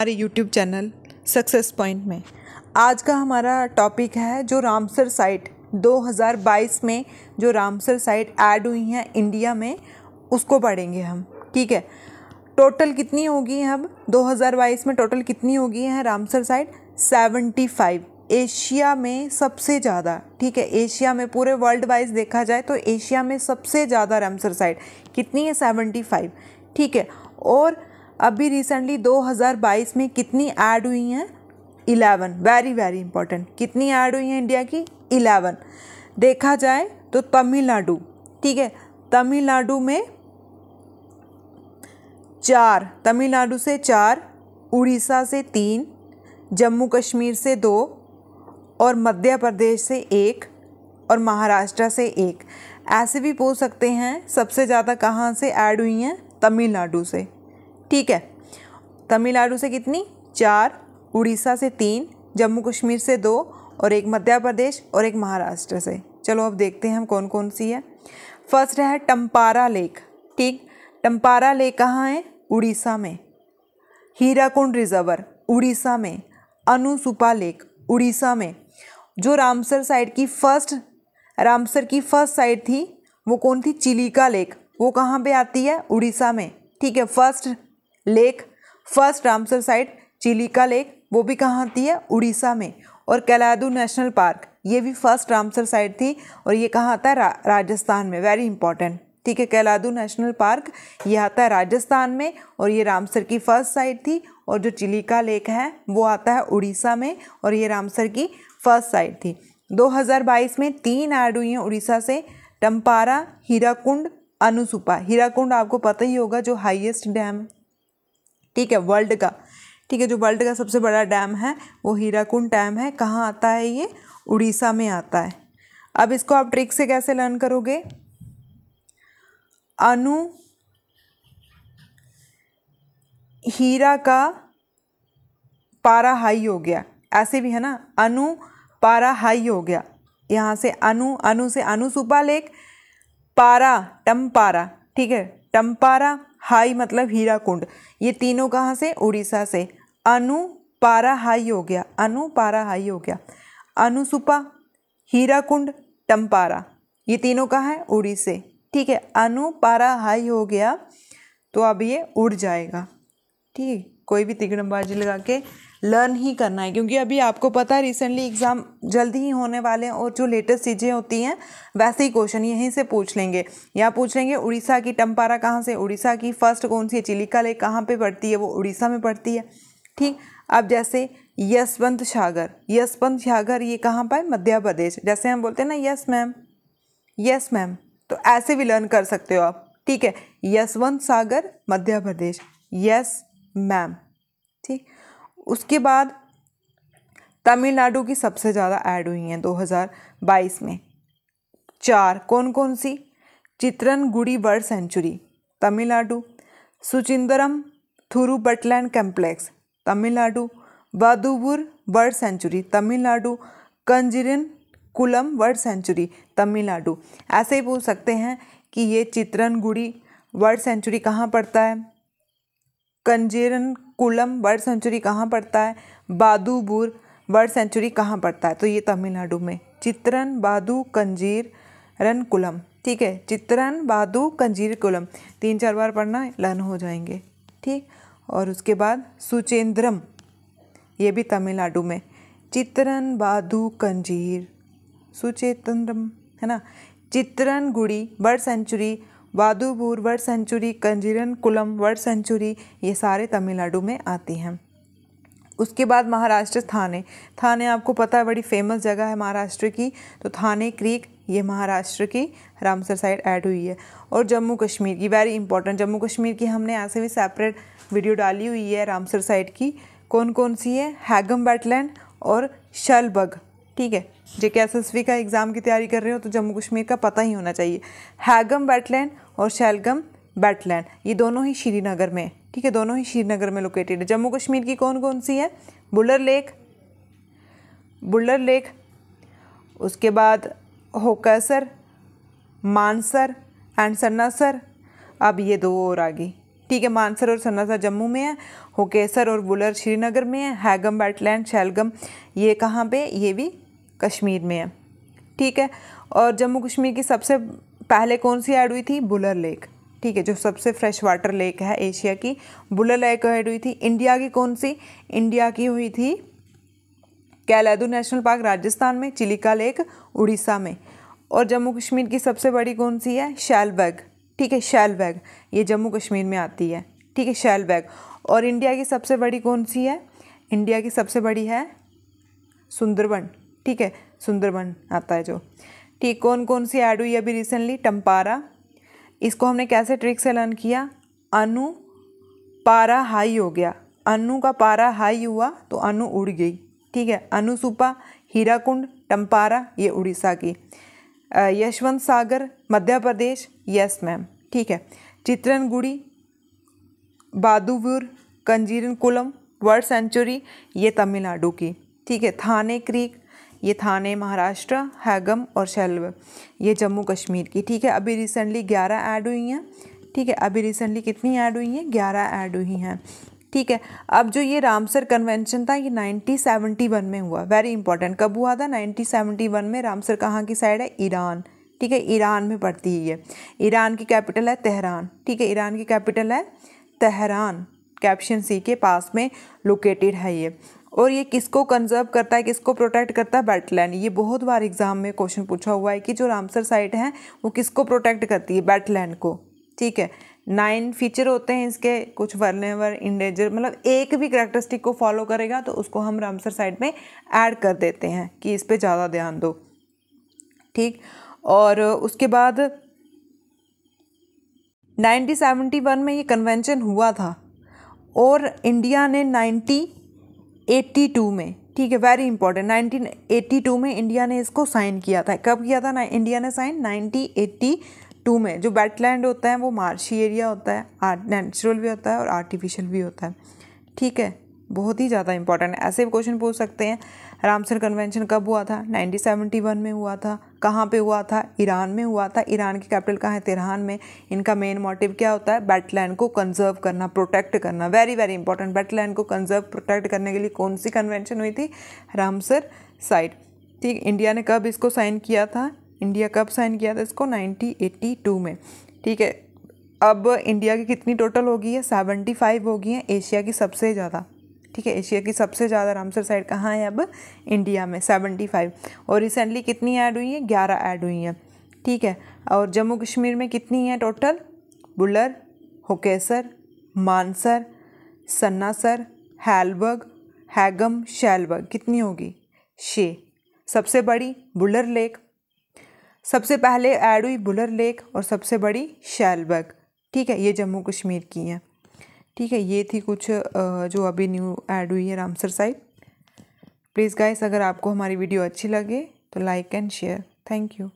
हमारे YouTube channel success point में आज का हमारा टॉपिक है जो रामसर साइट 2022 में जो रामसर साइट ऐड हुई हैं इंडिया में उसको पढ़ेंगे हम ठीक है टोटल कितनी होगी अब 2022 में टोटल कितनी होगी हैं रामसर साइट 75 एशिया में सबसे ज़्यादा ठीक है एशिया में पूरे वर्ल्ड वाइज देखा जाए तो एशिया में सबसे ज़्यादा रामसर साइट कितनी है 75 ठीक है और अभी रिसेंटली 2022 में कितनी ऐड हुई हैं इलेवन वेरी वेरी इंपॉर्टेंट कितनी ऐड हुई हैं इंडिया की इलेवन देखा जाए तो तमिलनाडु ठीक है तमिलनाडु में चार तमिलनाडु से चार उड़ीसा से तीन जम्मू कश्मीर से दो और मध्य प्रदेश से एक और महाराष्ट्र से एक ऐसे भी पूछ सकते हैं सबसे ज़्यादा कहाँ से ऐड हुई हैं तमिलनाडु से ठीक है तमिलनाडु से कितनी चार उड़ीसा से तीन जम्मू कश्मीर से दो और एक मध्य प्रदेश और एक महाराष्ट्र से चलो अब देखते हैं हम कौन कौन सी है फर्स्ट है टम्पारा लेक ठीक टम्पारा लेक कहाँ है उड़ीसा में हीराकुंड रिजर्वर उड़ीसा में अनुसुपा लेक उड़ीसा में जो रामसर साइड की फर्स्ट रामसर की फर्स्ट साइड थी वो कौन थी चिलिका लेक वो कहाँ पे आती है उड़ीसा में ठीक है first lake first Ramsar site Chilika lake वो भी कहाँ आती है उड़ीसा में और कैलादू नेशनल पार्क ये भी फर्स्ट रामसर साइट थी और ये कहाँ आता है रा, राजस्थान में वेरी इंपॉर्टेंट ठीक है कैलादू नेशनल पार्क ये आता है राजस्थान में और ये रामसर की फर्स्ट साइट थी और जो चिलिका लेक है वो आता है उड़ीसा में और ये रामसर की फर्स्ट साइट थी 2022 में तीन ऐड हुई हैं उड़ीसा से टम्पारा हीराकुंड अनुसुपा हीराकुंड आपको पता ही होगा जो हाईएस्ट डैम ठीक है वर्ल्ड का ठीक है जो वर्ल्ड का सबसे बड़ा डैम है वो हीराकुंड डैम है कहाँ आता है ये उड़ीसा में आता है अब इसको आप ट्रिक से कैसे लर्न करोगे अनु हीरा का पारा हाई हो गया ऐसे भी है ना अनु पारा हाई हो गया यहाँ से अनु अनु से अनु सुपा लेक पारा टम पारा ठीक है टम पारा हाई मतलब हीरा कुंड ये तीनों कहाँ से उड़ीसा से अनु पारा हाई हो गया अनु पारा हाई हो गया अनुसुपा हीरा कुंड टम्पारा ये तीनों कहाँ है उड़ीसे ठीक है अनु पारा हाई हो गया तो अब ये उड़ जाएगा ठीक है कोई भी तिगड़मबाजी लगा के लर्न ही करना है क्योंकि अभी आपको पता है रिसेंटली एग्ज़ाम जल्दी ही होने वाले हैं और जो लेटेस्ट चीज़ें होती हैं वैसे ही क्वेश्चन यहीं से पूछ लेंगे या पूछ लेंगे उड़ीसा की टम्पारा कहाँ से उड़ीसा की फर्स्ट कौन सी है चिलिका लेक कहाँ पर पड़ती है वो उड़ीसा में पड़ती है ठीक अब जैसे यशवंत सागर यशवंत सागर ये कहाँ पर मध्य प्रदेश जैसे हम बोलते हैं ना यस मैम यस मैम तो ऐसे भी लर्न कर सकते हो आप ठीक है यशवंत सागर मध्य प्रदेश यस मैम ठीक उसके बाद तमिलनाडु की सबसे ज़्यादा ऐड हुई हैं 2022 में चार कौन कौन सी Chitrangudi bird sanctuary Tamil Nadu Suchindram Theroor wetland complex Tamil Nadu Vaduvur bird sanctuary Tamil Nadu Kanjirankulam bird sanctuary Tamil Nadu ऐसे ही पूछ सकते हैं कि ये चित्रनगुड़ी वर्ड सेंचुरी कहाँ पड़ता है कंजेरन कुलम बर्ड सेंचुरी कहाँ पड़ता है बादूबुर बर्ड सेंचुरी कहाँ पड़ता है तो ये तमिलनाडु में चित्रन बादू कंजीर रन कुलम ठीक है चित्रन बादू कंजीर कुलम तीन चार बार पढ़ना लर्न हो जाएंगे ठीक और उसके बाद सुचेंद्रम ये भी तमिलनाडु में चित्रन बादू कंजीर सुचेतंद्रम है ना Chitrangudi bird sanctuary Vaduvur bird sanctuary Kanjirankulam bird sanctuary ये सारे तमिलनाडु में आती हैं उसके बाद महाराष्ट्र थाने थाने आपको पता है बड़ी फेमस जगह है महाराष्ट्र की तो थाने क्रीक ये महाराष्ट्र की रामसर साइड ऐड हुई है और जम्मू कश्मीर की वेरी इंपॉर्टेंट जम्मू कश्मीर की हमने ऐसे भी सेपरेट वीडियो डाली हुई है रामसर साइड की कौन कौन सी है हैगम बैटलैंड और शलबग ठीक है जेके एसएसवी का एग्ज़ाम की तैयारी कर रहे हो तो जम्मू कश्मीर का पता ही होना चाहिए हैगम बैटलैंड और शैलगम बैटलैंड ये दोनों ही श्रीनगर में ठीक है दोनों ही श्रीनगर में लोकेटेड है जम्मू कश्मीर की कौन कौन सी है बुलर लेक बुलर लेक उसके बाद होकासर मानसर एंड सन्नासर अब ये दो और आ गई ठीक है मानसर और सन्नासर जम्मू में है होकेसर और बुलर श्रीनगर में है हैगम बैटलैंड शैलगम ये कहाँ पे ये भी कश्मीर में है ठीक है और जम्मू कश्मीर की सबसे पहले कौन सी ऐड हुई थी बुलर लेक ठीक है जो सबसे फ्रेश वाटर लेक है एशिया की बुलर लेक ऐड हुई थी इंडिया की कौन सी इंडिया की हुई थी कैलादू नेशनल पार्क राजस्थान में चिलिका लेक उड़ीसा में और जम्मू कश्मीर की सबसे बड़ी कौन सी है शैलबैग ठीक है शैलबैग ये जम्मू कश्मीर में आती है ठीक है शैलबैग और इंडिया की सबसे बड़ी कौन सी है इंडिया की सबसे बड़ी है सुंदरबन ठीक है सुंदरबन आता है जो ठीक कौन कौन सी ऐड हुई अभी रिसेंटली टम्पारा इसको हमने कैसे ट्रिक से लर्न किया अनु पारा हाई हो गया अनु का पारा हाई हुआ तो अनु उड़ गई ठीक है अनुसुपा हीराकुंड टम्पारा ये उड़ीसा की यशवंत सागर मध्य प्रदेश यस मैम ठीक है Chitrangudi Vaduvur Kanjirankulam bird sanctuary ये तमिलनाडु की ठीक है थाने क्रीक ये थाने महाराष्ट्र हैगम और शैल्व ये जम्मू कश्मीर की ठीक है अभी रिसेंटली ग्यारह ऐड हुई हैं ठीक है अभी रिसेंटली कितनी ऐड हुई हैं ग्यारह ऐड हुई हैं ठीक है अब जो ये रामसर कन्वेंशन था ये 1971 में हुआ वेरी इंपॉर्टेंट कब हुआ था 1971 में रामसर कहाँ की साइड है ईरान ठीक है ईरान में पड़ती है ये ईरान की कैपिटल है तेहरान ठीक है ईरान की कैपिटल है तेहरान कैप्शन सी के पास में लोकेटेड है ये और ये किसको कंजर्व करता है किसको प्रोटेक्ट करता है बैटलैंड ये बहुत बार एग्जाम में क्वेश्चन पूछा हुआ है कि जो रामसर साइट है वो किसको प्रोटेक्ट करती है बैटलैंड को ठीक है नाइन फीचर होते हैं इसके कुछ वर्नेवर इंडेजर मतलब एक भी करेक्टरिस्टिक को फॉलो करेगा तो उसको हम रामसर साइट में ऐड कर देते हैं कि इस पर ज़्यादा ध्यान दो ठीक और उसके बाद 1971 में ये कन्वेंशन हुआ था और इंडिया ने 90 1982 में ठीक है वेरी इंपॉर्टेंट 1982 में इंडिया ने इसको साइन किया था कब किया था ना इंडिया ने साइन 1982 में जो वेटलैंड होता है वो मार्शी एरिया होता है नेचुरल भी होता है और आर्टिफिशियल भी होता है ठीक है बहुत ही ज़्यादा इंपॉर्टेंट है ऐसे क्वेश्चन पूछ सकते हैं रामसर कन्वेंशन कब हुआ था 1971 में हुआ था कहाँ पे हुआ था ईरान में हुआ था ईरान की कैपिटल कहाँ है तेहरान में इनका मेन मोटिव क्या होता है बैटलैंड को कंजर्व करना प्रोटेक्ट करना वेरी वेरी इंपॉर्टेंट बैटलैंड को कंजर्व प्रोटेक्ट करने के लिए कौन सी कन्वेंशन हुई थी रामसर साइड ठीक इंडिया ने कब इसको साइन किया था इंडिया कब साइन किया था इसको 1982 में ठीक है अब इंडिया की कितनी टोटल होगी है सेवेंटी फाइव होगी हैं एशिया की सबसे ज़्यादा ठीक है एशिया की सबसे ज़्यादा रामसर साइट कहाँ है अब इंडिया में सेवेंटी फाइव और रिसेंटली कितनी ऐड हुई हैं ग्यारह ऐड हुई हैं ठीक है और जम्मू कश्मीर में कितनी हैं टोटल बुलर होकेसर मानसर सन्नासर हैलबर्ग हैगम शैलबर्ग कितनी होगी छः सबसे बड़ी बुलर लेक सबसे पहले ऐड हुई बुलर लेक और सबसे बड़ी शैलबर्ग ठीक है ये जम्मू कश्मीर की हैं ठीक है ये थी कुछ जो अभी न्यू ऐड हुई है रामसर साइट प्लीज़ गाइस अगर आपको हमारी वीडियो अच्छी लगे तो like and share thank you